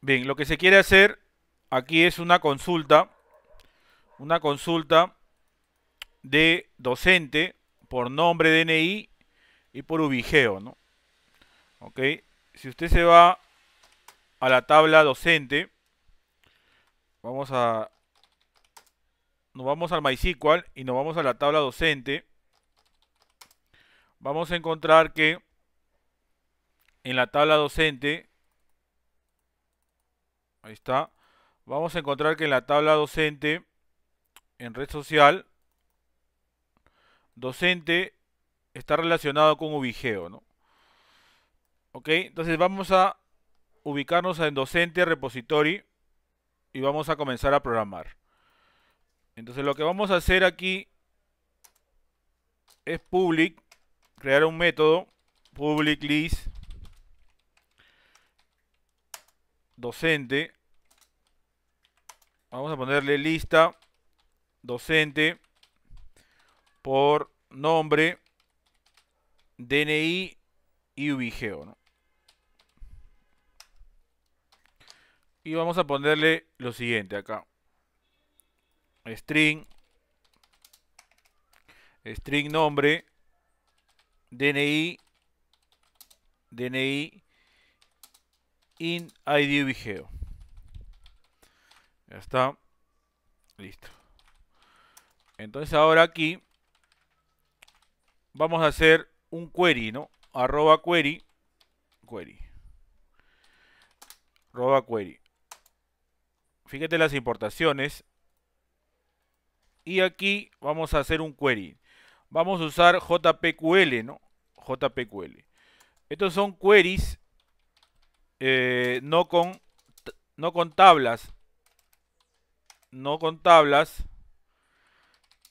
Bien, lo que se quiere hacer aquí es una consulta, una consulta de docente por nombre DNI y por ubigeo, ¿no? Ok, si usted se va a la tabla docente, vamos a, nos vamos al MySQL y nos vamos a la tabla docente, vamos a encontrar que en la tabla docente Ahí está. Vamos a encontrar que en la tabla docente, en red social, docente está relacionado con ubigeo, ¿no? Ok, entonces vamos a ubicarnos en docente repository y vamos a comenzar a programar. Entonces lo que vamos a hacer aquí es public, crear un método, public list docente Vamos a ponerle lista docente por nombre, DNI y ubigeo. Y vamos a ponerle lo siguiente acá. String. String nombre. DNI. DNI. In ID ubigeo. Ya está. Listo. Entonces ahora aquí vamos a hacer un query, ¿no? Arroba query. Query. Arroba query. Fíjate las importaciones. Y aquí vamos a hacer un query. Vamos a usar JPQL, ¿no? JPQL. Estos son queries eh, no, con, no con tablas, no con tablas,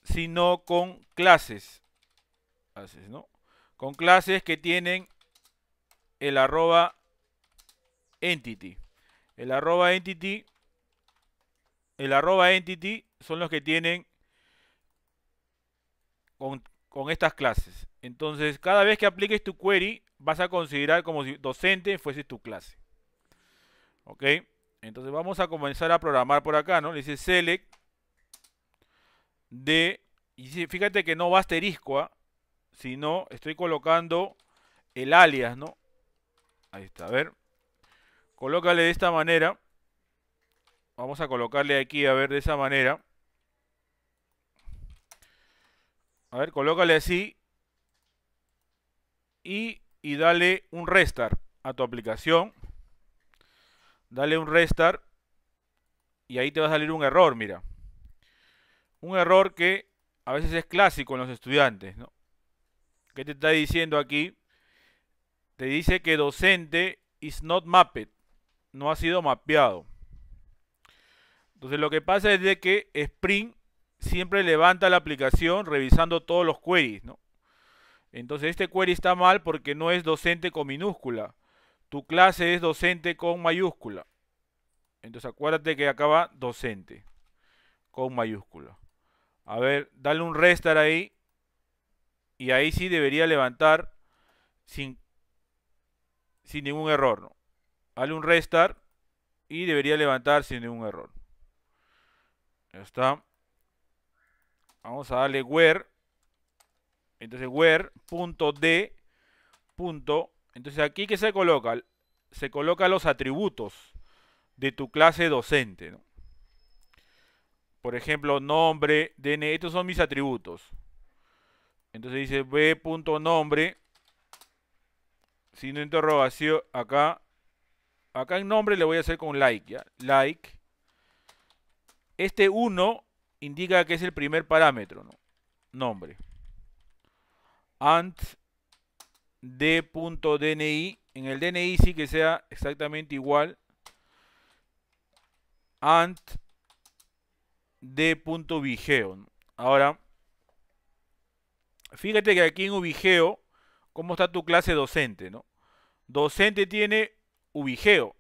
sino con clases. Con clases que tienen el arroba entity. El arroba entity, el arroba entity son los que tienen con, con estas clases. Entonces, cada vez que apliques tu query, vas a considerar como si docente fuese tu clase. ¿Ok? Entonces vamos a comenzar a programar por acá, ¿no? Le dice select de... Y fíjate que no va asterisco, ¿ah? sino estoy colocando el alias, ¿no? Ahí está, a ver. Colócale de esta manera. Vamos a colocarle aquí, a ver, de esa manera. A ver, colócale así. Y, y dale un restart a tu aplicación. Dale un restart. Y ahí te va a salir un error, mira. Un error que a veces es clásico en los estudiantes, ¿no? ¿Qué te está diciendo aquí? Te dice que docente is not mapped. No ha sido mapeado. Entonces lo que pasa es de que Spring siempre levanta la aplicación revisando todos los queries, Entonces este query está mal porque no es docente con minúscula. Tu clase es docente con mayúscula. Entonces acuérdate que acaba docente con mayúscula. A ver, dale un restar ahí. Y ahí sí debería levantar sin, sin ningún error. ¿no? Dale un restar y debería levantar sin ningún error. Ya está. Vamos a darle where. Entonces where.d. Entonces aquí que se coloca, se coloca los atributos de tu clase docente. Por ejemplo, nombre, DN, estos son mis atributos. Entonces dice b.nombre, sin interrogación, acá, acá en nombre le voy a hacer con like, ¿ya? Like. Este 1 indica que es el primer parámetro, ¿no? Nombre. Ant D.DNI. En el DNI sí que sea exactamente igual. Ant D.Vigeo. Ahora, fíjate que aquí en Ubigeo, ¿cómo está tu clase docente? ¿no? Docente tiene Ubigeo.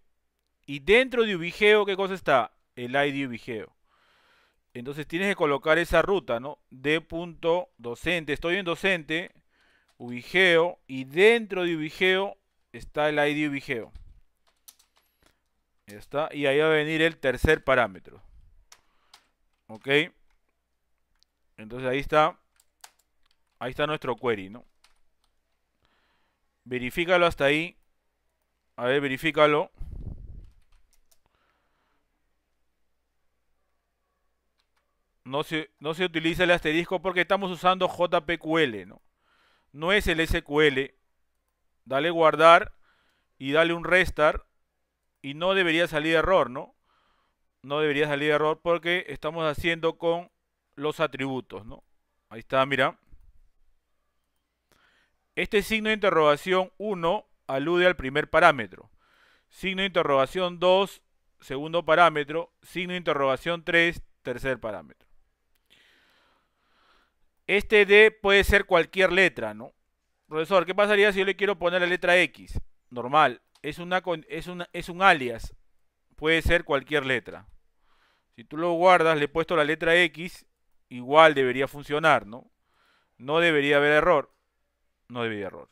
Y dentro de Ubigeo, ¿qué cosa está? El ID Ubigeo. Entonces tienes que colocar esa ruta, ¿no? D.docente. Estoy en docente. Ubigeo y dentro de Ubigeo está el ID Ubigeo. está. Y ahí va a venir el tercer parámetro. Ok. Entonces ahí está. Ahí está nuestro query, ¿no? Verifícalo hasta ahí. A ver, verifícalo. No se, no se utiliza el asterisco porque estamos usando JPQL, ¿no? no es el SQL. Dale guardar y dale un restart y no debería salir error, ¿no? No debería salir error porque estamos haciendo con los atributos, ¿no? Ahí está, mira. Este signo de interrogación 1 alude al primer parámetro. Signo de interrogación 2, segundo parámetro. Signo de interrogación 3, tercer parámetro. Este D puede ser cualquier letra, ¿no? Profesor, ¿qué pasaría si yo le quiero poner la letra X? Normal. Es, una, es, un alias. Puede ser cualquier letra. Si tú lo guardas, le he puesto la letra X, igual debería funcionar, ¿no? No debería haber error. No debería haber error.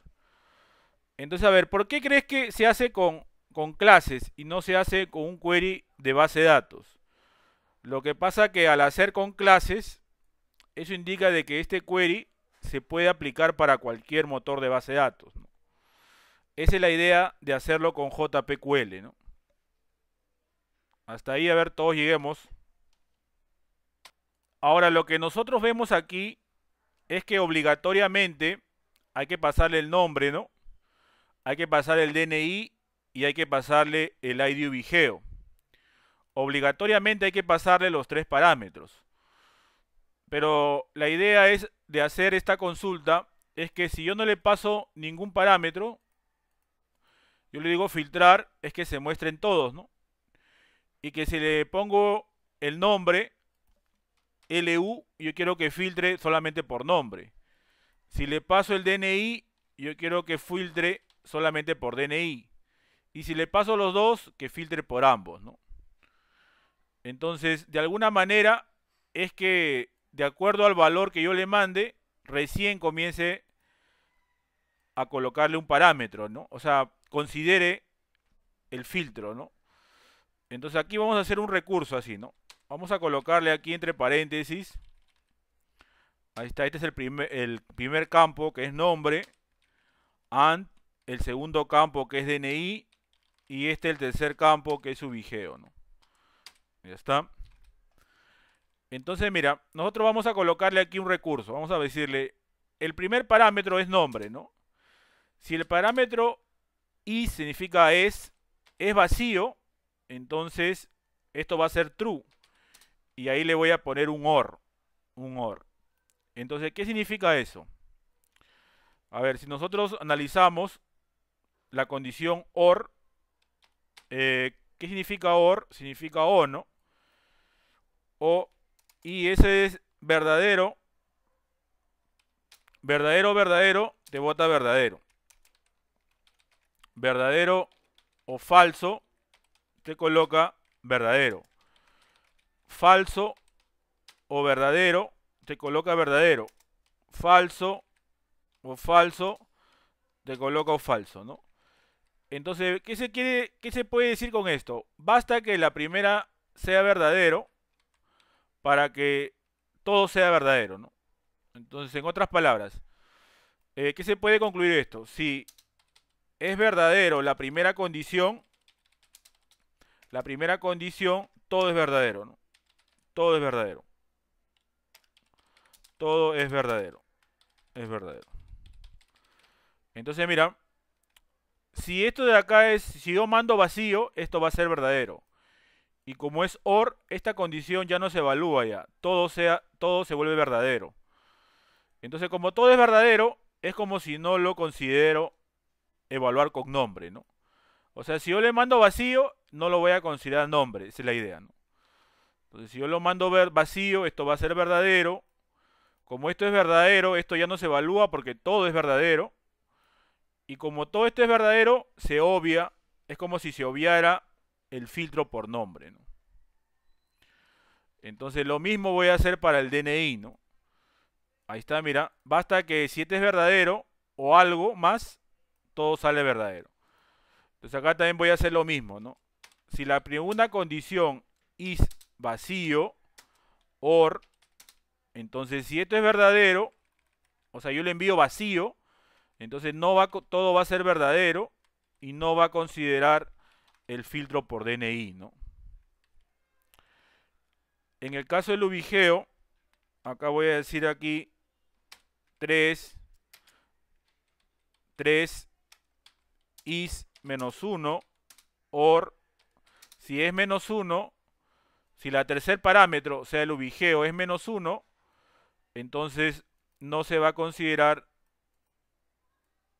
Entonces, a ver, ¿por qué crees que se hace con, con clases y no se hace con un query de base de datos? Lo que pasa que al hacer con clases, eso indica de que este query se puede aplicar para cualquier motor de base de datos. Esa es la idea de hacerlo con JPQL. Hasta ahí, a ver, todos lleguemos. Ahora, lo que nosotros vemos aquí es que obligatoriamente hay que pasarle el nombre, ¿no? Hay que pasar el DNI y hay que pasarle el ID VIGEO. Obligatoriamente hay que pasarle los tres parámetros. Pero la idea es de hacer esta consulta es que si yo no le paso ningún parámetro, yo le digo filtrar, es que se muestren todos, ¿no? Y que si le pongo el nombre, LU, yo quiero que filtre solamente por nombre. Si le paso el DNI, yo quiero que filtre solamente por DNI. Y si le paso los dos, que filtre por ambos, ¿no? Entonces, de alguna manera, es que de acuerdo al valor que yo le mande, recién comience a colocarle un parámetro, ¿no? O sea, considere el filtro, ¿no? Entonces aquí vamos a hacer un recurso así, ¿no? Vamos a colocarle aquí entre paréntesis. Ahí está, este es el primer, el primer campo que es nombre. And, el segundo campo que es DNI. Y este el tercer campo que es ubigeo, ¿no? Ya está. Entonces, mira, nosotros vamos a colocarle aquí un recurso. Vamos a decirle, el primer parámetro es nombre, ¿no? Si el parámetro i significa es, es vacío, entonces esto va a ser true. Y ahí le voy a poner un OR. Un OR. Entonces, ¿qué significa eso? A ver, si nosotros analizamos la condición OR, eh, ¿qué significa OR? Significa O, ¿no? O y ese es verdadero, verdadero, verdadero, te vota verdadero. Verdadero o falso, te coloca verdadero. Falso o verdadero, te coloca verdadero. Falso o falso, te coloca o falso, Entonces, ¿qué se, quiere, ¿qué se puede decir con esto? Basta que la primera sea verdadero para que todo sea verdadero, Entonces, en otras palabras, eh, ¿qué se puede concluir esto? Si es verdadero la primera condición, la primera condición, todo es verdadero, ¿no? Todo es verdadero. Todo es verdadero. Es verdadero. Entonces, mira, si esto de acá es, si yo mando vacío, esto va a ser verdadero. Y como es OR, esta condición ya no se evalúa ya. Todo, sea, todo se vuelve verdadero. Entonces, como todo es verdadero, es como si no lo considero evaluar con nombre, ¿no? O sea, si yo le mando vacío, no lo voy a considerar nombre. Esa es la idea, ¿no? Entonces, si yo lo mando ver vacío, esto va a ser verdadero. Como esto es verdadero, esto ya no se evalúa porque todo es verdadero. Y como todo esto es verdadero, se obvia. Es como si se obviara el filtro por nombre. Entonces lo mismo voy a hacer para el DNI, ¿no? Ahí está, mira, basta que si este es verdadero o algo más, todo sale verdadero. Entonces acá también voy a hacer lo mismo, ¿no? Si la primera condición is vacío, or, entonces si esto es verdadero, o sea, yo le envío vacío, entonces no va, todo va a ser verdadero y no va a considerar el filtro por DNI, ¿no? En el caso del ubigeo, acá voy a decir aquí 3, 3, is menos 1, or, si es menos 1, si la tercer parámetro, o sea el ubigeo, es menos 1, entonces no se va a considerar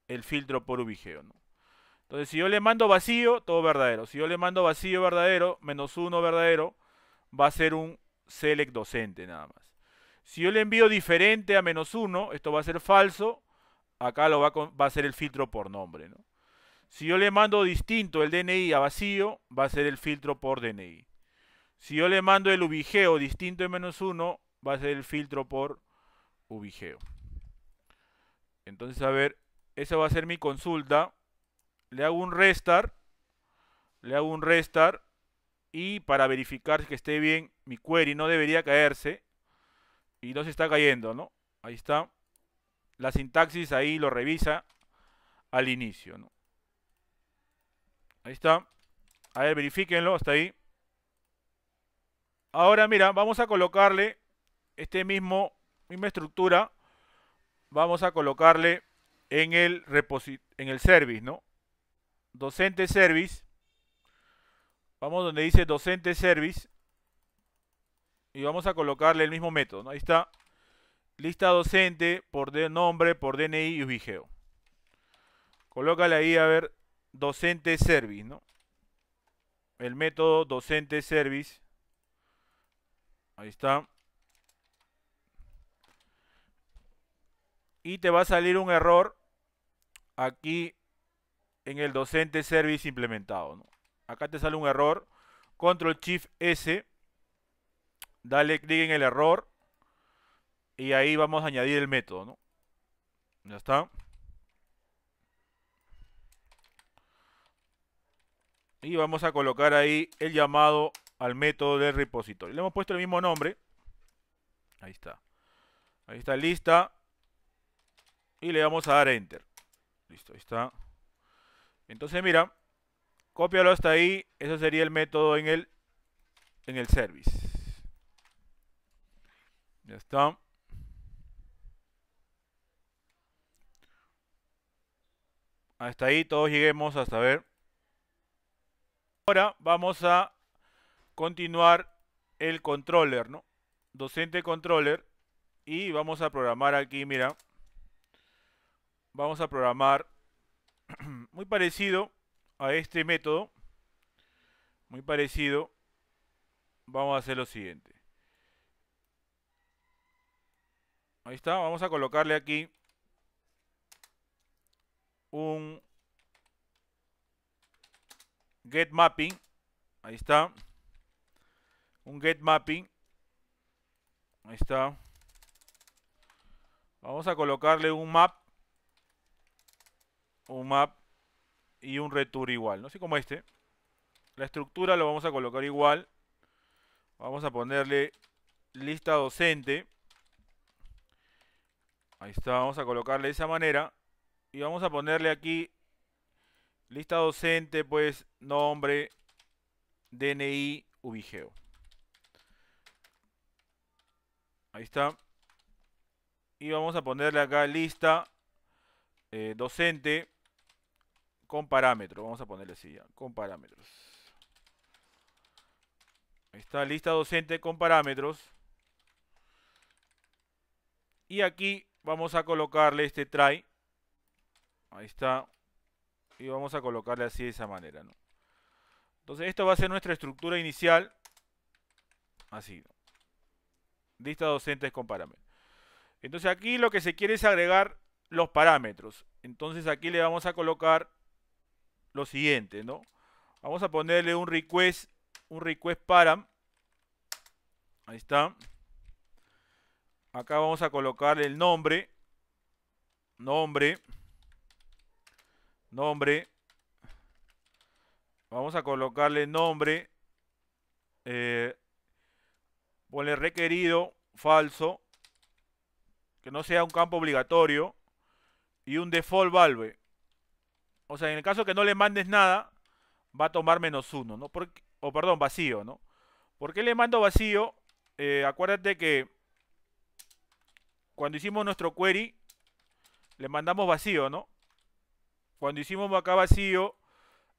el filtro por ubigeo, ¿no? Entonces, si yo le mando vacío, todo verdadero. Si yo le mando vacío verdadero, menos uno verdadero, va a ser un select docente nada más. Si yo le envío diferente a menos uno, esto va a ser falso. Acá lo va, a, ser el filtro por nombre. Si yo le mando distinto el DNI a vacío, va a ser el filtro por DNI. Si yo le mando el ubigeo distinto de menos uno, va a ser el filtro por ubigeo. Entonces, a ver, esa va a ser mi consulta le hago un restart, le hago un restar y para verificar que esté bien mi query no debería caerse y no se está cayendo, ¿no? Ahí está. La sintaxis ahí lo revisa al inicio, ¿no? Ahí está. A ver, verifíquenlo hasta ahí. Ahora, mira, vamos a colocarle este mismo, misma estructura. Vamos a colocarle en el, en el service, ¿no? docente service. Vamos donde dice docente service. Y vamos a colocarle el mismo método. Ahí está. Lista docente por nombre, por DNI y ubigeo. Colócale ahí, a ver, docente service, ¿no? El método docente service. Ahí está. Y te va a salir un error aquí en el docente service implementado. Acá te sale un error. Control Shift S. Dale clic en el error. Y ahí vamos a añadir el método. Ya está. Y vamos a colocar ahí el llamado al método del repositorio. Le hemos puesto el mismo nombre. Ahí está. Ahí está lista. Y le vamos a dar enter. Listo, ahí está. Entonces mira, cópialo hasta ahí, eso sería el método en el, en el service. Ya está. Hasta ahí todos lleguemos hasta ver. Ahora vamos a continuar el controller, ¿no? Docente controller. Y vamos a programar aquí, mira. Vamos a programar muy parecido a este método, muy parecido, vamos a hacer lo siguiente. Ahí está, vamos a colocarle aquí un get mapping. Ahí está. Un get mapping. Ahí está. Vamos a colocarle un map un map y un retour igual, ¿no? Así como este. La estructura lo vamos a colocar igual. Vamos a ponerle lista docente. Ahí está, vamos a colocarle de esa manera. Y vamos a ponerle aquí lista docente, pues nombre, DNI, ubigeo. Ahí está. Y vamos a ponerle acá lista eh, docente con parámetros. Vamos a ponerle así con parámetros. Ahí está, lista docente con parámetros. Y aquí vamos a colocarle este try. Ahí está. Y vamos a colocarle así de esa manera, Entonces, esto va a ser nuestra estructura inicial. Así. Lista docentes con parámetros. Entonces, aquí lo que se quiere es agregar los parámetros. Entonces, aquí le vamos a colocar lo siguiente, ¿no? Vamos a ponerle un request, un request param. Ahí está. Acá vamos a colocarle el nombre. Nombre. Nombre. Vamos a colocarle nombre. Eh, ponle requerido falso. Que no sea un campo obligatorio. Y un default valve o sea, en el caso que no le mandes nada, va a tomar menos uno, ¿no? o perdón, vacío, ¿no? ¿Por qué le mando vacío? Eh, acuérdate que cuando hicimos nuestro query, le mandamos vacío, ¿no? Cuando hicimos acá vacío,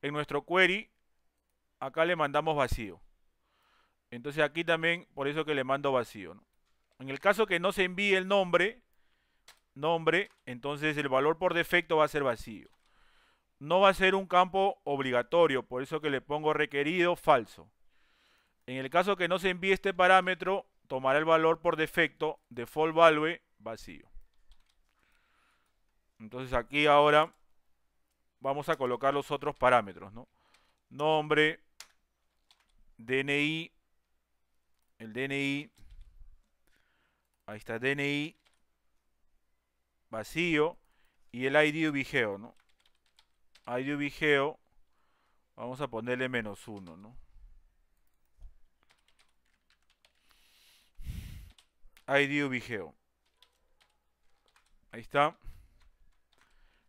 en nuestro query, acá le mandamos vacío. Entonces aquí también, por eso que le mando vacío, En el caso que no se envíe el nombre, nombre, entonces el valor por defecto va a ser vacío no va a ser un campo obligatorio, por eso que le pongo requerido falso. En el caso que no se envíe este parámetro, tomará el valor por defecto default value vacío. Entonces aquí ahora vamos a colocar los otros parámetros, ¿no? Nombre, DNI, el DNI, ahí está DNI vacío y el ID vigeo, ¿no? idubigeo, vamos a ponerle menos 1, ¿no? Ahí está.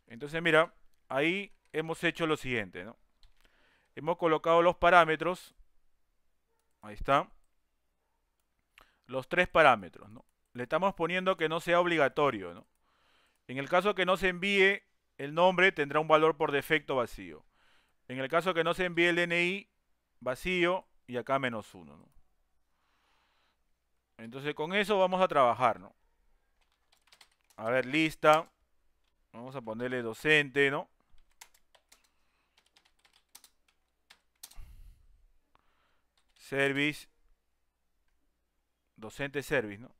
Entonces, mira, ahí hemos hecho lo siguiente, ¿no? Hemos colocado los parámetros. Ahí está. Los tres parámetros, ¿no? Le estamos poniendo que no sea obligatorio, ¿no? En el caso que no se envíe el nombre tendrá un valor por defecto vacío. En el caso que no se envíe el DNI, vacío y acá menos uno. Entonces con eso vamos a trabajar, ¿no? A ver, lista. Vamos a ponerle docente, ¿no? Service. Docente service, ¿no?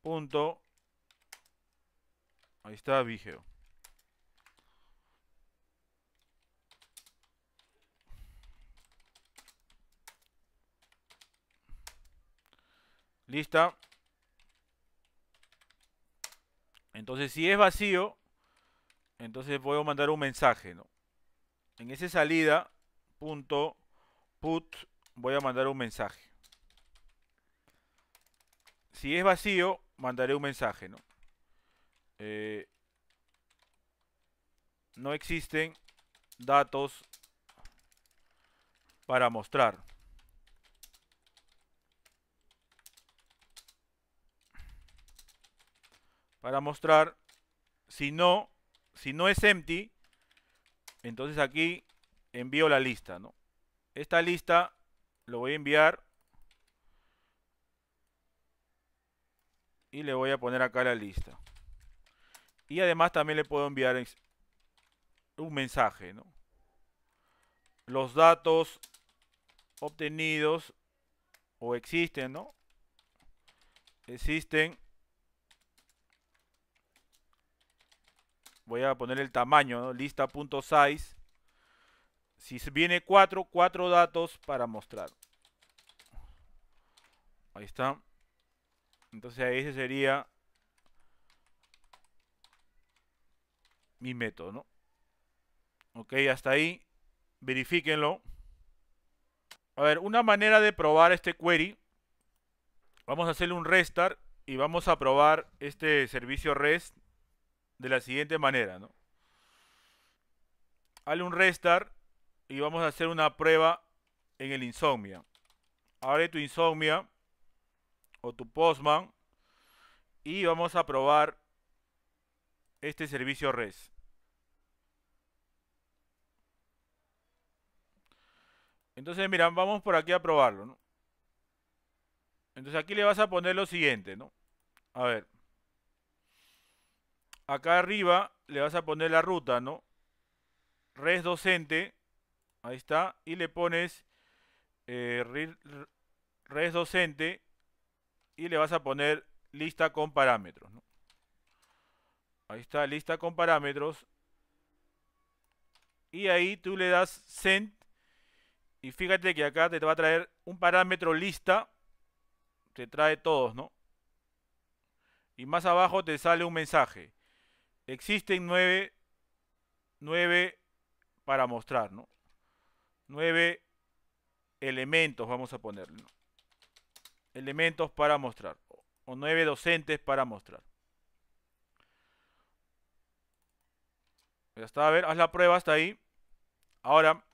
Punto Ahí está Vigeo. Lista. Entonces, si es vacío, entonces voy a mandar un mensaje, ¿no? En ese salida, punto, put, voy a mandar un mensaje. Si es vacío, mandaré un mensaje, ¿no? Eh, no existen datos para mostrar. Para mostrar, si no, si no es empty, entonces aquí envío la lista, ¿no? Esta lista lo voy a enviar y le voy a poner acá la lista. Y además también le puedo enviar un mensaje, Los datos obtenidos o existen, ¿no? Existen. Voy a poner el tamaño, ¿no? Lista.size. Si viene 4, 4 datos para mostrar. Ahí está. Entonces ahí ese sería mi método, ¿no? Ok, hasta ahí. Verifíquenlo. A ver, una manera de probar este query. Vamos a hacerle un restart y vamos a probar este servicio REST de la siguiente manera, ¿no? Hale un restart y vamos a hacer una prueba en el Insomnia. Abre tu Insomnia o tu Postman y vamos a probar este servicio res Entonces, mira, vamos por aquí a probarlo, ¿no? Entonces aquí le vas a poner lo siguiente, ¿no? A ver. Acá arriba le vas a poner la ruta, ¿no? Res docente. Ahí está. Y le pones eh, res docente. Y le vas a poner lista con parámetros, ¿no? Ahí está, lista con parámetros. Y ahí tú le das send. Y fíjate que acá te va a traer un parámetro lista. Te trae todos, ¿no? Y más abajo te sale un mensaje. Existen nueve, para mostrar, ¿no? Nueve elementos, vamos a ponerlo. Elementos para mostrar. O nueve docentes para mostrar. Ya está, a ver, haz la prueba hasta ahí. Ahora,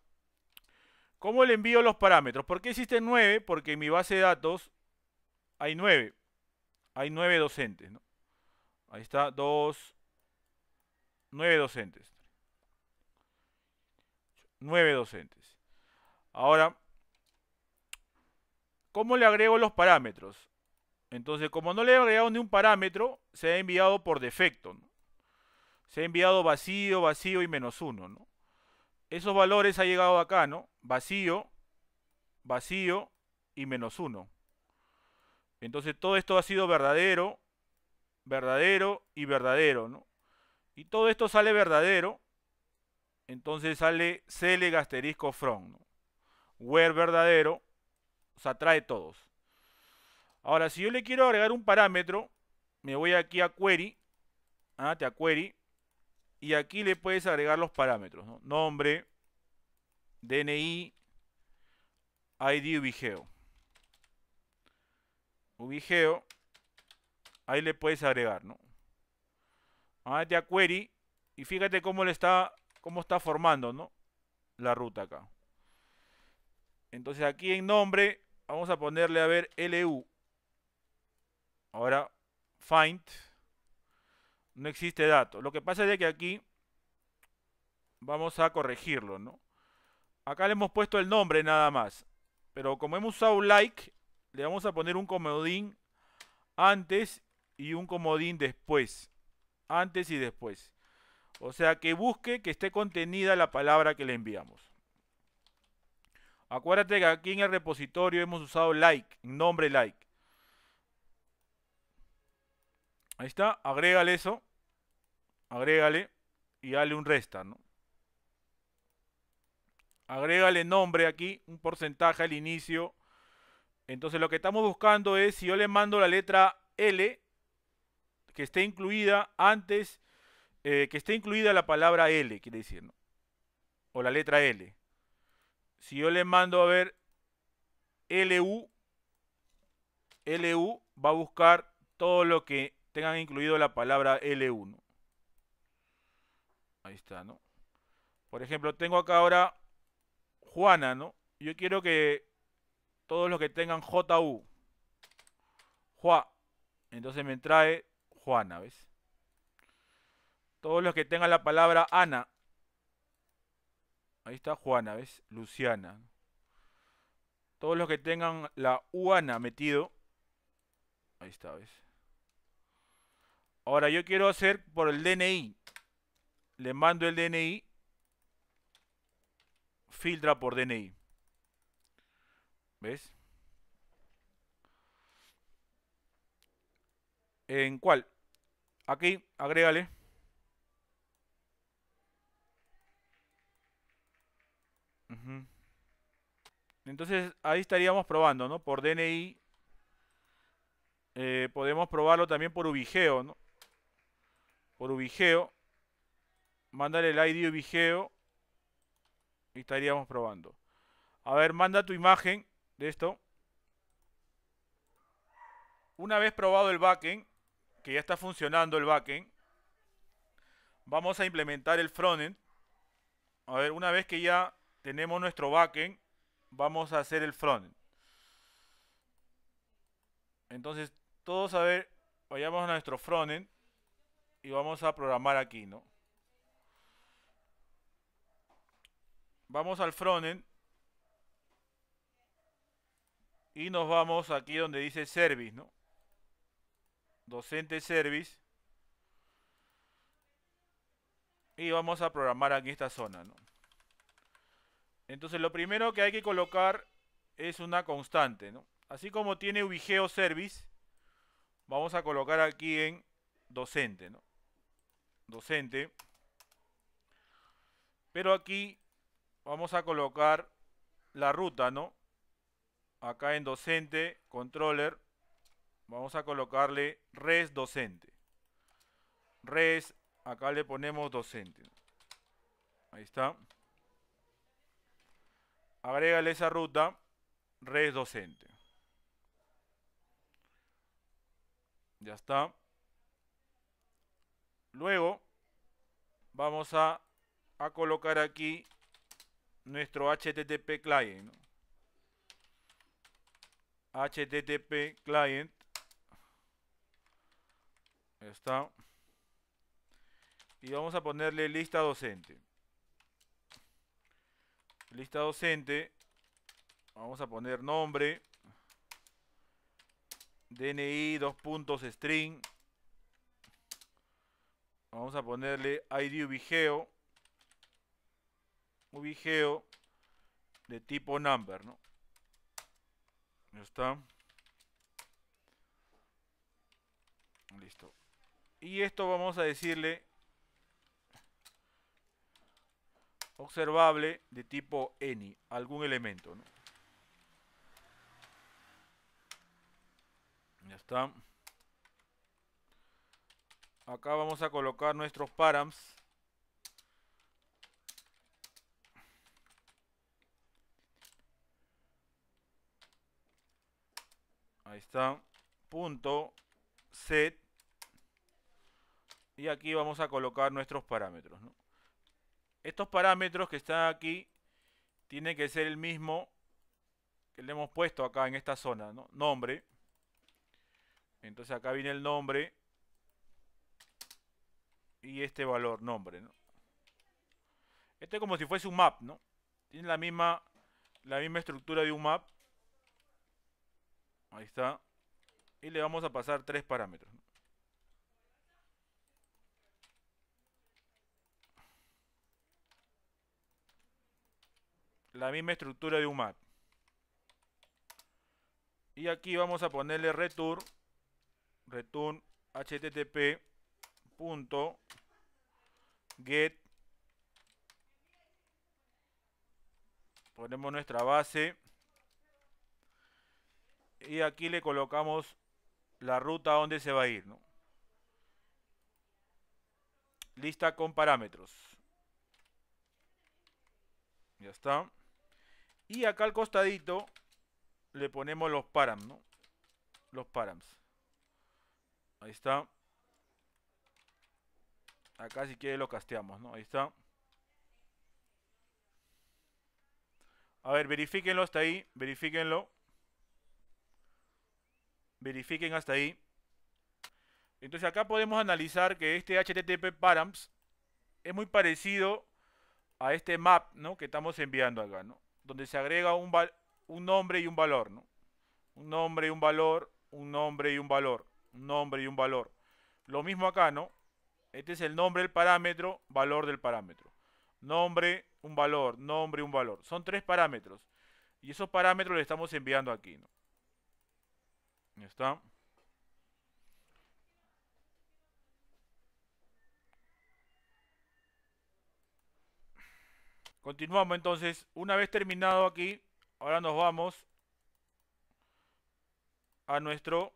¿cómo le envío los parámetros? ¿Por qué existen 9? Porque en mi base de datos hay 9. Hay 9 docentes, ¿no? Ahí está, 2, 9 docentes. 9 docentes. Ahora, ¿cómo le agrego los parámetros? Entonces, como no le he agregado ni un parámetro, se ha enviado por defecto. ¿no? Se ha enviado vacío, vacío y menos uno, Esos valores ha llegado acá, ¿no? Vacío, vacío y menos uno. Entonces todo esto ha sido verdadero, verdadero y verdadero, ¿no? Y todo esto sale verdadero, entonces sale select asterisco from, ¿no? Where verdadero, o sea, trae todos. Ahora, si yo le quiero agregar un parámetro, me voy aquí a query, ¿ah? te a query, y aquí le puedes agregar los parámetros, Nombre, DNI, ID Ubigeo. Ubigeo. Ahí le puedes agregar, ¿no? Ah, a query. Y fíjate cómo le está, cómo está formando, La ruta acá. Entonces aquí en nombre vamos a ponerle a ver LU. Ahora find no existe dato. Lo que pasa es que aquí vamos a corregirlo, ¿no? Acá le hemos puesto el nombre nada más. Pero como hemos usado like, le vamos a poner un comodín antes y un comodín después. Antes y después. O sea, que busque que esté contenida la palabra que le enviamos. Acuérdate que aquí en el repositorio hemos usado like, nombre like. Ahí está, agrégale eso. Agrégale y dale un resta, ¿no? Agrégale nombre aquí, un porcentaje al inicio. Entonces lo que estamos buscando es si yo le mando la letra L, que esté incluida antes, eh, que esté incluida la palabra L, quiere decir, ¿no? O la letra L. Si yo le mando a ver LU, LU va a buscar todo lo que tengan incluido la palabra L1. Ahí está, ¿no? Por ejemplo, tengo acá ahora Juana, ¿no? Yo quiero que todos los que tengan JU, Juá, entonces me trae Juana, ¿ves? Todos los que tengan la palabra Ana, ahí está Juana, ¿ves? Luciana. Todos los que tengan la Uana metido, ahí está, ¿ves? Ahora yo quiero hacer por el DNI. Le mando el DNI. Filtra por DNI. ¿Ves? ¿En cuál? Aquí, agrégale. Entonces ahí estaríamos probando, ¿no? Por DNI. Eh, podemos probarlo también por Ubigeo, ¿no? por Ubigeo. Mandar el ID Ubigeo. Y estaríamos probando. A ver, manda tu imagen de esto. Una vez probado el backend, que ya está funcionando el backend, vamos a implementar el frontend. A ver, una vez que ya tenemos nuestro backend, vamos a hacer el frontend. Entonces, todos a ver, vayamos a nuestro frontend y vamos a programar aquí, ¿no? Vamos al frontend y nos vamos aquí donde dice service, ¿no? Docente service y vamos a programar aquí esta zona, ¿no? Entonces lo primero que hay que colocar es una constante, ¿no? Así como tiene ubigeo service, vamos a colocar aquí en docente, ¿no? docente. Pero aquí vamos a colocar la ruta, ¿no? Acá en docente, controller, vamos a colocarle res docente. Res, acá le ponemos docente. Ahí está. Agrégale esa ruta, res docente. Ya está. Luego vamos a, colocar aquí nuestro HTTP client. HTTP client. está. Y vamos a ponerle lista docente. Lista docente. Vamos a poner nombre. DNI dos puntos string. Vamos a ponerle ID ubigeo. Ubigeo de tipo number, ¿no? Ya está. Listo. Y esto vamos a decirle observable de tipo any, algún elemento, ¿no? Ya está. Acá vamos a colocar nuestros params. Ahí está. Punto. Set. Y aquí vamos a colocar nuestros parámetros. Estos parámetros que están aquí tienen que ser el mismo que le hemos puesto acá en esta zona. Nombre. Entonces acá viene el nombre y este valor, nombre, ¿no? Este es como si fuese un map, ¿no? Tiene la misma, la misma estructura de un map. Ahí está. Y le vamos a pasar tres parámetros. La misma estructura de un map. Y aquí vamos a ponerle return, return http punto get ponemos nuestra base y aquí le colocamos la ruta donde se va a ir ¿no? lista con parámetros ya está y acá al costadito le ponemos los params los params ahí está Acá si quiere lo casteamos, ¿no? Ahí está. A ver, verifíquenlo hasta ahí. Verifíquenlo. Verifiquen hasta ahí. Entonces acá podemos analizar que este HTTP params es muy parecido a este map, ¿no? Que estamos enviando acá, ¿no? Donde se agrega un, un nombre y un valor, ¿no? Un nombre y un valor, un nombre y un valor, un nombre y un valor. Lo mismo acá, ¿no? Este es el nombre del parámetro, valor del parámetro. Nombre, un valor, nombre, un valor. Son tres parámetros. Y esos parámetros los estamos enviando aquí. ¿no? Ya está. Continuamos entonces. Una vez terminado aquí, ahora nos vamos a nuestro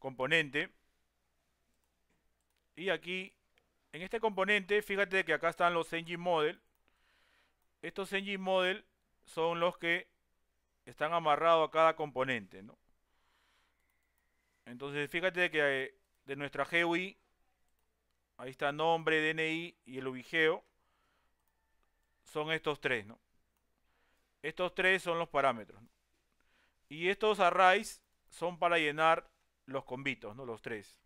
componente. Y aquí en este componente, fíjate que acá están los engine model. Estos engine model son los que están amarrados a cada componente, ¿no? Entonces, fíjate que eh, de nuestra GUI, ahí está nombre, DNI y el ubigeo, son estos tres, ¿no? Estos tres son los parámetros. Y estos arrays son para llenar los convitos, ¿no? Los tres.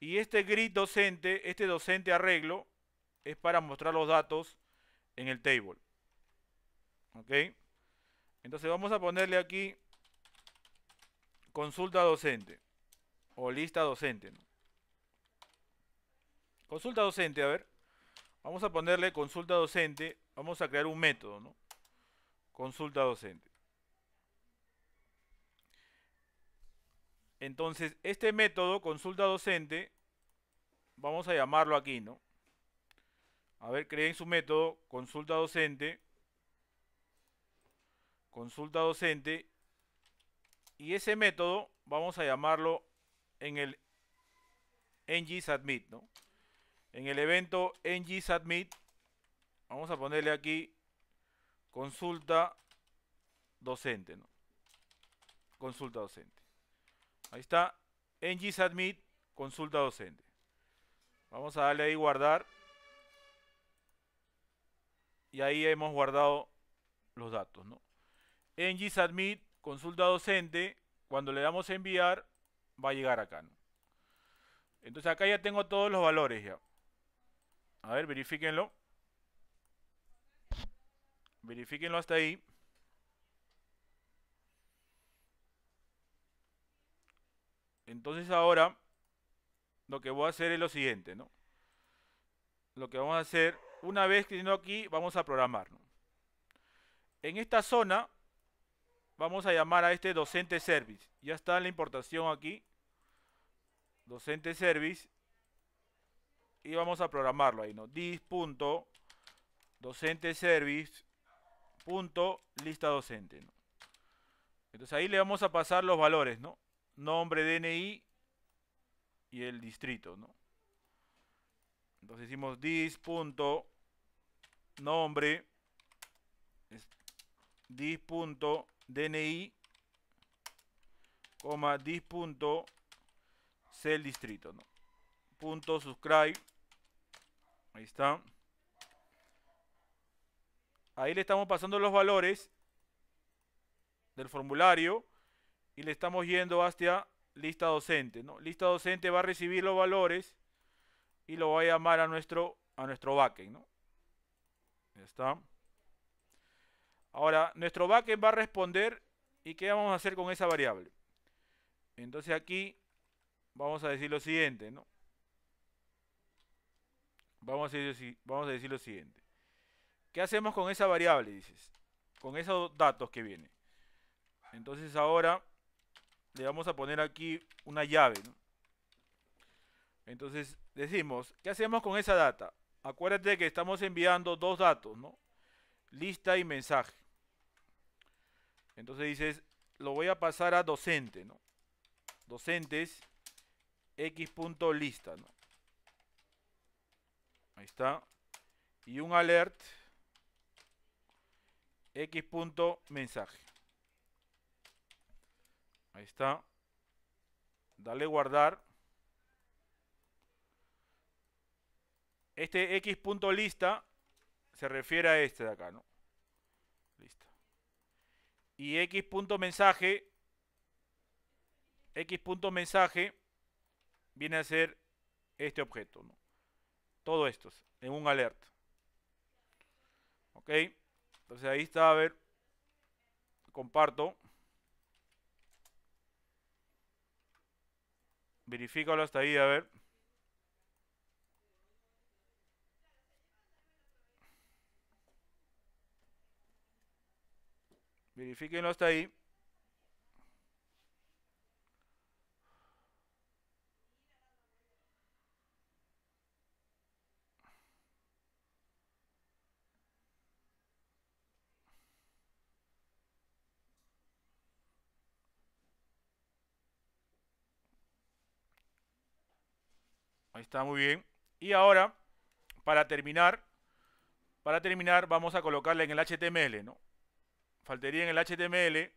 Y este grid docente, este docente arreglo, es para mostrar los datos en el table. ¿Ok? Entonces vamos a ponerle aquí consulta docente o lista docente. Consulta docente, a ver. Vamos a ponerle consulta docente. Vamos a crear un método, ¿no? Consulta docente. Entonces, este método, consulta docente, vamos a llamarlo aquí, ¿no? A ver, creen su método, consulta docente, consulta docente, y ese método vamos a llamarlo en el ng ¿no? En el evento ng vamos a ponerle aquí consulta docente, ¿no? Consulta docente. Ahí está. En Admit, consulta docente. Vamos a darle ahí guardar. Y ahí hemos guardado los datos, ¿no? En admit consulta docente. Cuando le damos enviar, va a llegar acá, Entonces acá ya tengo todos los valores ya. A ver, verifíquenlo. Verifiquenlo hasta ahí. Entonces ahora lo que voy a hacer es lo siguiente, ¿no? Lo que vamos a hacer, una vez que aquí, vamos a programarlo. ¿no? En esta zona vamos a llamar a este docente service. Ya está la importación aquí. Docente service. Y vamos a programarlo ahí, ¿no? Dis.docente service. lista docente. ¿no? Entonces ahí le vamos a pasar los valores, ¿no? nombre, DNI y el distrito, ¿no? Entonces hicimos dis punto nombre DNI coma dis punto el distrito, ¿no? Punto subscribe. Ahí está. Ahí le estamos pasando los valores del formulario y le estamos yendo hasta lista docente. ¿no? Lista docente va a recibir los valores y lo va a llamar a nuestro, a nuestro backend. ¿no? Ya está. Ahora, nuestro backend va a responder y qué vamos a hacer con esa variable. Entonces aquí vamos a decir lo siguiente, ¿no? Vamos a, vamos a decir lo siguiente. ¿Qué hacemos con esa variable, dices? Con esos datos que vienen. Entonces ahora le vamos a poner aquí una llave. Entonces decimos, ¿qué hacemos con esa data? Acuérdate que estamos enviando dos datos, ¿no? Lista y mensaje. Entonces dices, lo voy a pasar a docente, ¿no? Docentes x.lista, ¿no? Ahí está. Y un alert x.mensaje. Ahí está. Dale guardar. Este x.lista se refiere a este de acá, ¿no? Listo. Y x.mensaje x.mensaje viene a ser este objeto, ¿no? Todo esto, en un alert. ¿Ok? Entonces ahí está, a ver, comparto. Verifícalo hasta ahí, a ver. Verifíquenlo hasta ahí. Ahí está, muy bien. Y ahora, para terminar, para terminar vamos a colocarle en el HTML, ¿no? Faltaría en el HTML.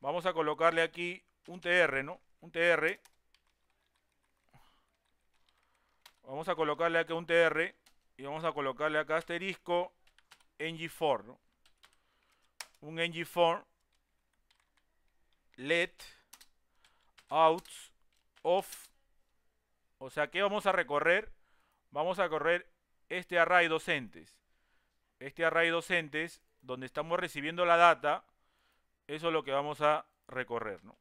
Vamos a colocarle aquí un TR, ¿no? Un TR. Vamos a colocarle acá un TR y vamos a colocarle acá asterisco ng4, ¿no? Un ng4 let out of o sea que vamos a recorrer, vamos a correr este array docentes. Este array docentes, donde estamos recibiendo la data, eso es lo que vamos a recorrer, ¿no?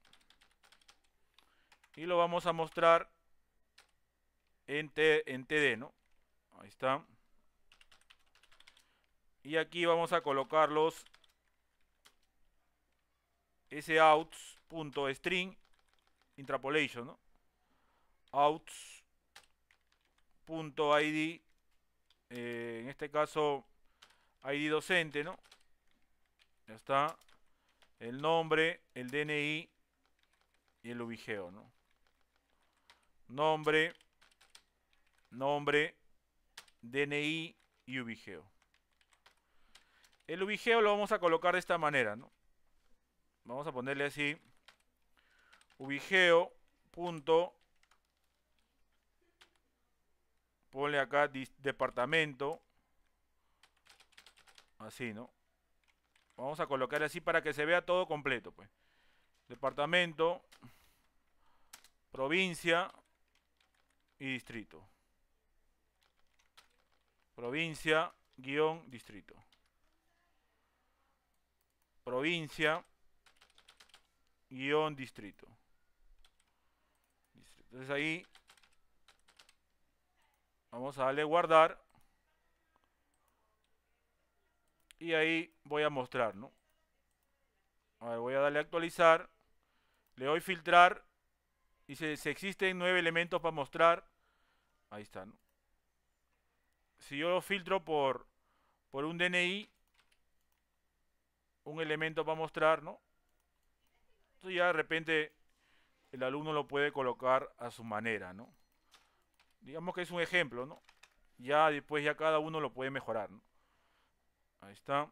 Y lo vamos a mostrar en, TD, ¿no? Ahí está. Y aquí vamos a colocar los outs.string interpolation, ¿no? outs .id, eh, en este caso ID docente, ¿no? Ya está. El nombre, el DNI y el ubigeo, ¿no? Nombre, nombre, DNI y ubigeo. El ubigeo lo vamos a colocar de esta manera, ¿no? Vamos a ponerle así. Ubigeo Ponle acá departamento. Así, ¿no? Vamos a colocar así para que se vea todo completo, pues. Departamento, provincia y distrito. Provincia, guión, distrito. Provincia, guión, distrito. Entonces ahí Vamos a darle guardar. Y ahí voy a mostrar, ¿no? A ver, voy a darle actualizar. Le doy filtrar. Y si existen nueve elementos para mostrar. Ahí está, ¿no? Si yo lo filtro por, por un DNI, un elemento para mostrar, ¿no? Entonces ya de repente el alumno lo puede colocar a su manera, ¿no? Digamos que es un ejemplo, ¿no? Ya después ya cada uno lo puede mejorar, ¿no? Ahí está.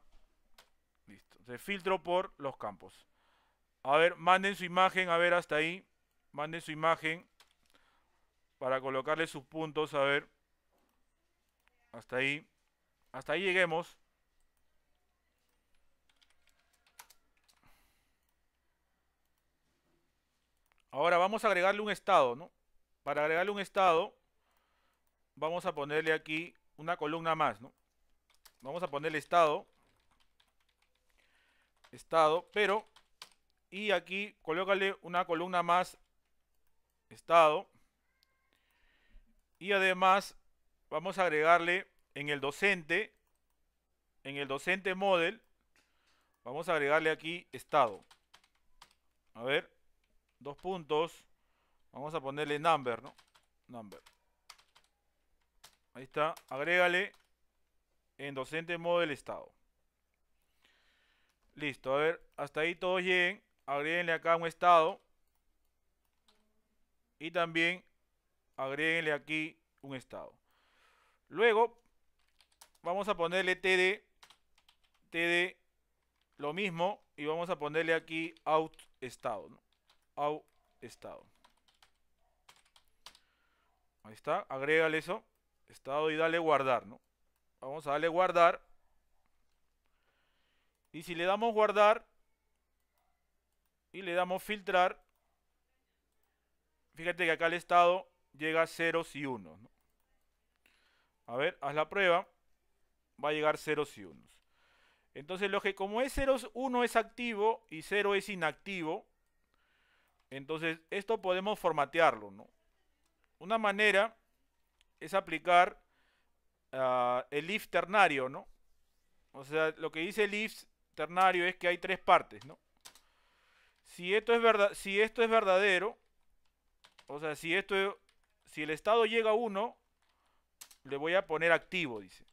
Listo. Se filtro por los campos. A ver, manden su imagen, a ver, hasta ahí. Manden su imagen para colocarle sus puntos, a ver. Hasta ahí. Hasta ahí lleguemos. Ahora vamos a agregarle un estado, ¿no? Para agregarle un estado, vamos a ponerle aquí una columna más, ¿no? Vamos a ponerle estado. Estado, pero... Y aquí colócale una columna más. Estado. Y además vamos a agregarle en el docente, en el docente model, vamos a agregarle aquí estado. A ver, dos puntos. Vamos a ponerle number, ¿no? Number. Ahí está, agrégale en docente modo el estado. Listo, a ver, hasta ahí todo lleguen. Agréguenle acá un estado. Y también agréguenle aquí un estado. Luego, vamos a ponerle td, td lo mismo. Y vamos a ponerle aquí out estado. Out estado. Ahí está, agrégale eso estado y dale guardar, ¿no? Vamos a darle guardar. Y si le damos guardar y le damos filtrar, fíjate que acá el estado llega a ceros y unos. ¿no? A ver, haz la prueba. Va a llegar ceros y unos. Entonces, lo que como es 0, 1 es activo y cero es inactivo, entonces esto podemos formatearlo, ¿no? Una manera es aplicar ah, el if ternario, ¿no? O sea, lo que dice el if ternario es que hay tres partes, ¿no? Si esto es, verdad, si esto es verdadero, o sea, si, esto, si el estado llega a 1, le voy a poner activo, dice.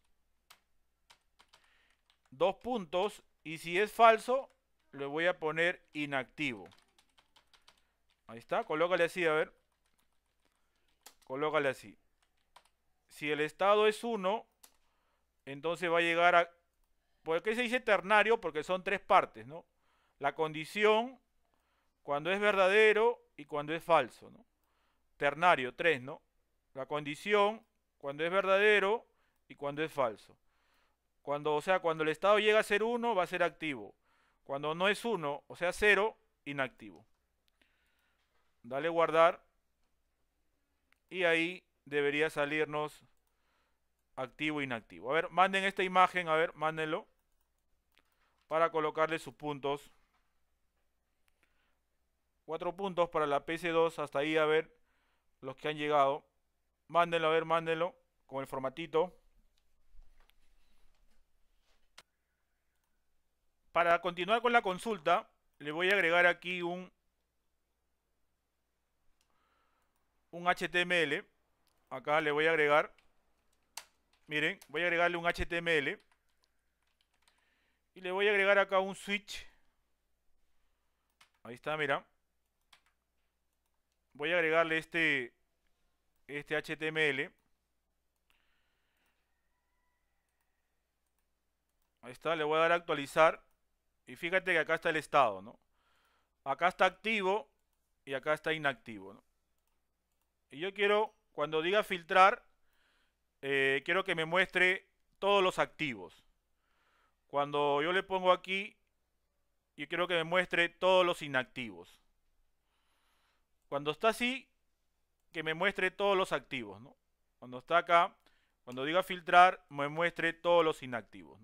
Dos puntos, y si es falso, le voy a poner inactivo. Ahí está, colócale así, a ver. Colócale así si el estado es 1, entonces va a llegar a... ¿Por qué se dice ternario? Porque son tres partes, ¿no? La condición, cuando es verdadero y cuando es falso, ¿no? Ternario, 3, ¿no? La condición, cuando es verdadero y cuando es falso. Cuando, o sea, cuando el estado llega a ser 1, va a ser activo. Cuando no es 1, o sea, 0, inactivo. Dale guardar. Y ahí debería salirnos activo e inactivo. A ver, manden esta imagen, a ver, mándenlo. Para colocarle sus puntos. Cuatro puntos para la PC2, hasta ahí, a ver, los que han llegado. Mándenlo, a ver, mándenlo, con el formatito. Para continuar con la consulta, le voy a agregar aquí un, un HTML acá le voy a agregar, miren, voy a agregarle un HTML y le voy a agregar acá un switch. Ahí está, mira. Voy a agregarle este, este HTML. Ahí está, le voy a dar a actualizar. Y fíjate que acá está el estado, ¿no? Acá está activo y acá está inactivo, ¿no? Y yo quiero cuando diga filtrar, eh, quiero que me muestre todos los activos. Cuando yo le pongo aquí, yo quiero que me muestre todos los inactivos. Cuando está así, que me muestre todos los activos. Cuando está acá, cuando diga filtrar, me muestre todos los inactivos.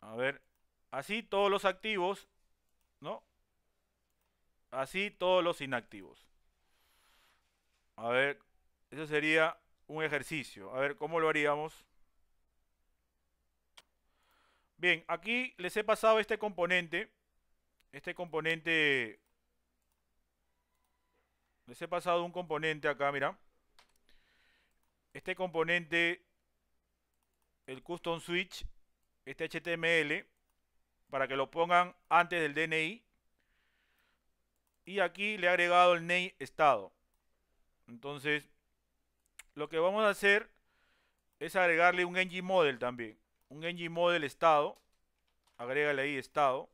A ver, así todos los activos, ¿no? Así todos los inactivos. A ver, eso sería un ejercicio. A ver, ¿cómo lo haríamos? Bien, aquí les he pasado este componente. Este componente... Les he pasado un componente acá, mira. Este componente, el custom switch, este HTML, para que lo pongan antes del DNI. Y aquí le he agregado el name estado. Entonces, lo que vamos a hacer es agregarle un engine model también. Un ng model estado. Agrégale ahí estado.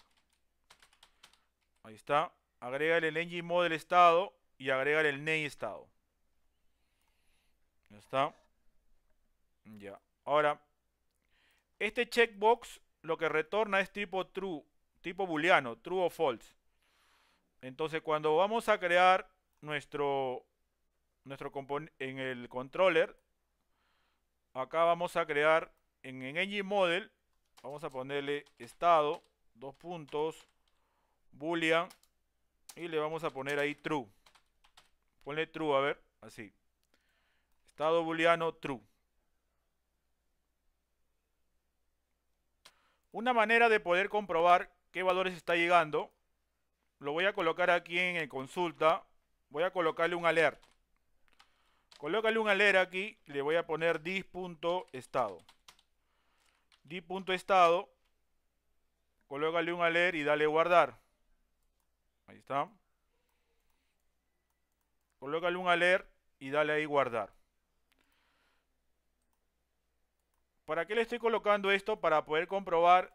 Ahí está. Agrégale el ng model estado y agrégale el name estado. Ya está. Ya. Ahora, este checkbox lo que retorna es tipo true, tipo booleano, true o false. Entonces, cuando vamos a crear nuestro nuestro en el controller. Acá vamos a crear en, en Engine Model. Vamos a ponerle estado, dos puntos, boolean. Y le vamos a poner ahí true. Ponle true, a ver, así. Estado booleano true. Una manera de poder comprobar qué valores está llegando, lo voy a colocar aquí en el consulta, voy a colocarle un alert. Colócale un alert aquí. Le voy a poner dis.estado. Dis.estado. Colócale un aler y dale guardar. Ahí está. Colócale un alert y dale ahí guardar. ¿Para qué le estoy colocando esto? Para poder comprobar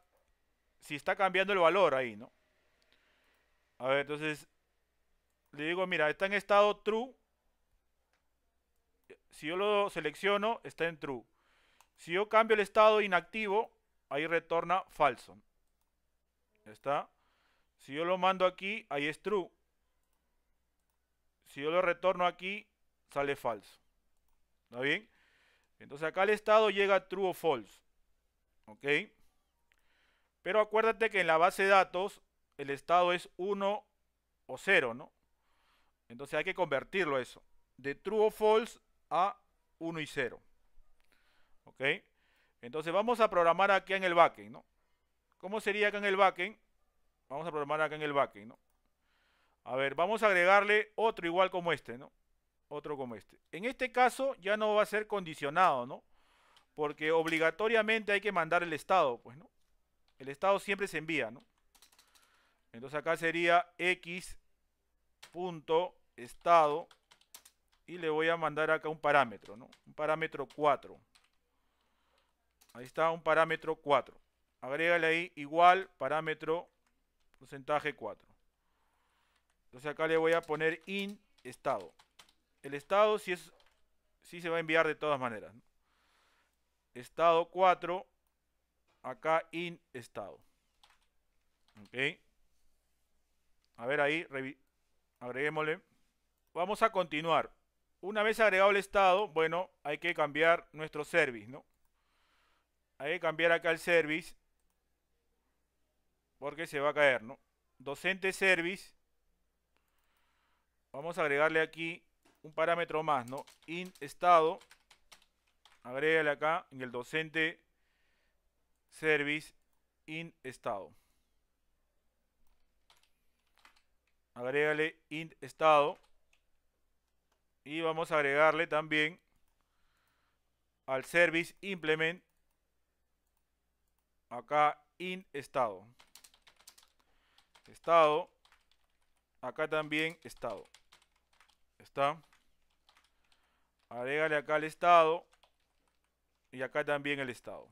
si está cambiando el valor ahí, ¿no? A ver, entonces le digo, mira, está en estado true si yo lo selecciono, está en true. Si yo cambio el estado inactivo, ahí retorna falso. está. Si yo lo mando aquí, ahí es true. Si yo lo retorno aquí, sale falso. ¿Está bien? Entonces acá el estado llega true o false. ¿Ok? Pero acuérdate que en la base de datos el estado es 1 o 0, ¿no? Entonces hay que convertirlo eso. De true o false a 1 y 0. ¿Ok? Entonces vamos a programar aquí en el backend, ¿no? ¿Cómo sería acá en el backend? Vamos a programar acá en el backend, ¿no? A ver, vamos a agregarle otro igual como este, ¿no? Otro como este. En este caso ya no va a ser condicionado, ¿no? Porque obligatoriamente hay que mandar el estado, pues, ¿no? El estado siempre se envía, ¿no? Entonces acá sería x estado y le voy a mandar acá un parámetro, ¿no? Un parámetro 4. Ahí está, un parámetro 4. Agrégale ahí igual parámetro porcentaje 4. Entonces acá le voy a poner in estado. El estado sí, es, sí se va a enviar de todas maneras. Estado 4, acá in estado. Ok. A ver ahí, agreguémosle. Vamos a continuar. Una vez agregado el estado, bueno, hay que cambiar nuestro service, ¿no? Hay que cambiar acá el service porque se va a caer, ¿no? Docente service. Vamos a agregarle aquí un parámetro más, ¿no? In estado. Agrégale acá en el docente service in estado. Agrégale in estado. Y vamos a agregarle también al service implement acá in estado. Estado. Acá también estado. Está. Agregale acá el estado. Y acá también el estado.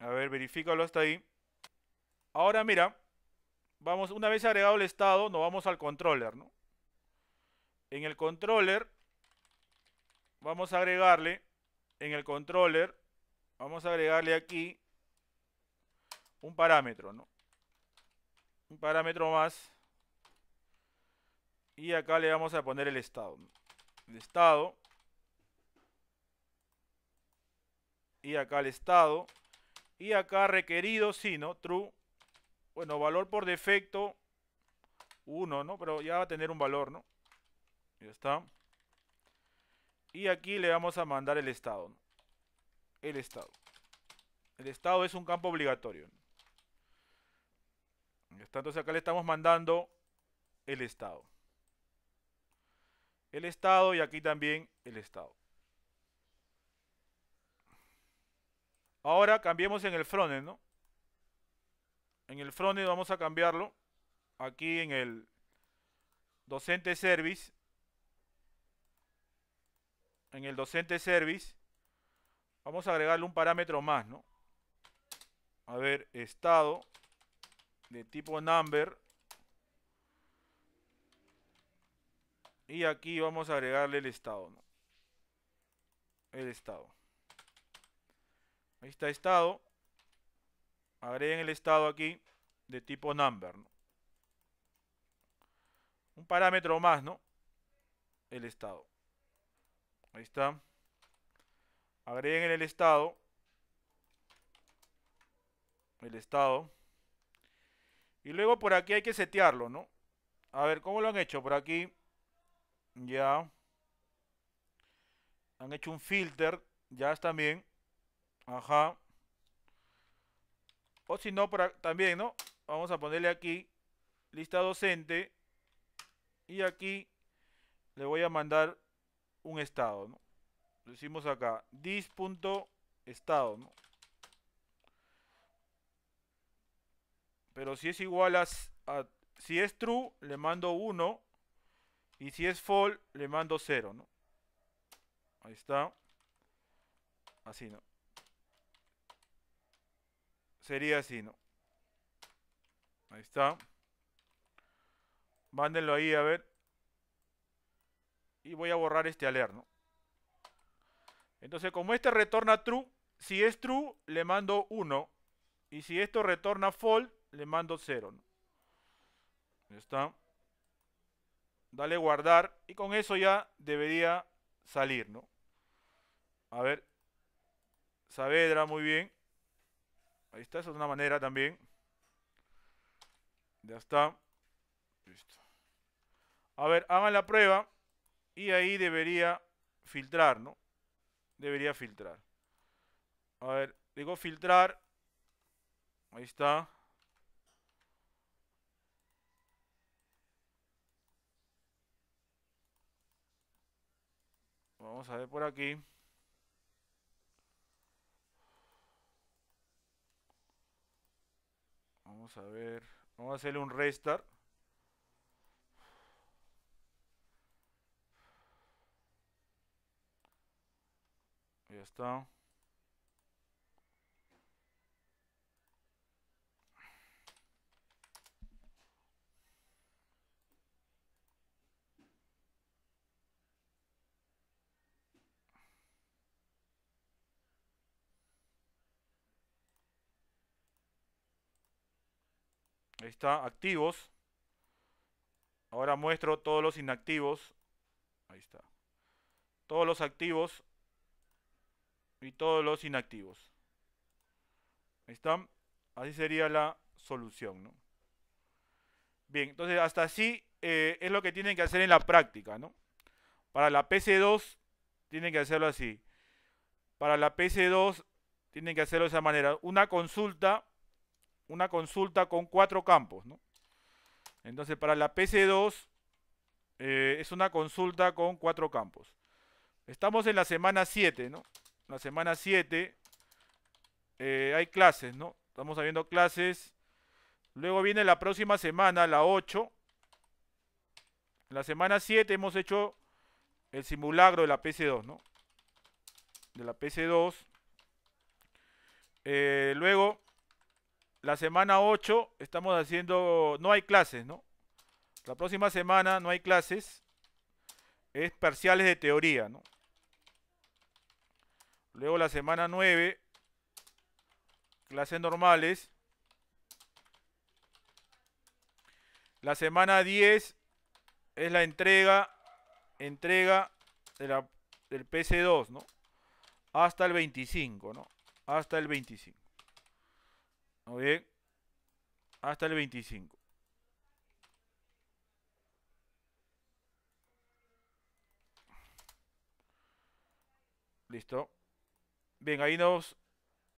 A ver, verifícalo hasta ahí. Ahora mira, vamos, una vez agregado el estado, nos vamos al controller, ¿no? En el controller, vamos a agregarle, en el controller, vamos a agregarle aquí un parámetro, ¿no? Un parámetro más. Y acá le vamos a poner el estado. El estado. Y acá el estado. Y acá requerido, sí, ¿no? True. Bueno, valor por defecto. 1, ¿no? Pero ya va a tener un valor, ¿no? Ya está. Y aquí le vamos a mandar el estado. El estado. El estado es un campo obligatorio. Entonces acá le estamos mandando el estado. El estado y aquí también el estado. Ahora cambiemos en el frontend, ¿no? en el frontend vamos a cambiarlo aquí en el docente service en el docente service vamos a agregarle un parámetro más no a ver estado de tipo number y aquí vamos a agregarle el estado ¿no? el estado ahí está estado agreguen el estado aquí de tipo number. Un parámetro más, ¿no? El estado. Ahí está. Agreguen el estado. El estado. Y luego por aquí hay que setearlo, ¿no? A ver, ¿cómo lo han hecho? Por aquí ya han hecho un filter, ya está bien. Ajá. O si no, también, ¿no? Vamos a ponerle aquí lista docente. Y aquí le voy a mandar un estado, ¿no? Lo acá. dis.estado, ¿no? Pero si es igual a, si es true, le mando 1. Y si es false, le mando 0, ¿no? Ahí está. Así, ¿no? sería así, ¿no? Ahí está. Mándenlo ahí, a ver. Y voy a borrar este alert, ¿no? Entonces, como este retorna true, si es true, le mando 1. Y si esto retorna false, le mando 0. ¿no? Ahí está. Dale guardar. Y con eso ya debería salir, ¿no? A ver. Saavedra, muy bien. Ahí está, esa es una manera también. Ya está. Listo. A ver, hagan la prueba. Y ahí debería filtrar, ¿no? Debería filtrar. A ver, digo filtrar. Ahí está. Vamos a ver por aquí. Vamos a ver. Vamos a hacerle un restart. Ya está. está, activos. Ahora muestro todos los inactivos. Ahí está. Todos los activos y todos los inactivos. Ahí está. Así sería la solución, Bien, entonces hasta así eh, es lo que tienen que hacer en la práctica, Para la PC2 tienen que hacerlo así. Para la PC2 tienen que hacerlo de esa manera. Una consulta una consulta con cuatro campos, ¿no? Entonces, para la PC2 eh, es una consulta con cuatro campos. Estamos en la semana 7, ¿no? La semana 7 eh, hay clases, ¿no? Estamos habiendo clases. Luego viene la próxima semana, la 8. En la semana 7 hemos hecho el simulacro de la PC2, ¿no? De la PC2. Eh, luego, la semana 8 estamos haciendo, no hay clases, ¿no? La próxima semana no hay clases, es parciales de teoría, ¿no? Luego la semana 9, clases normales. La semana 10 es la entrega, entrega de del PC2, ¿no? Hasta el 25, ¿no? Hasta el 25. Muy bien. Hasta el 25. Listo. Bien, ahí nos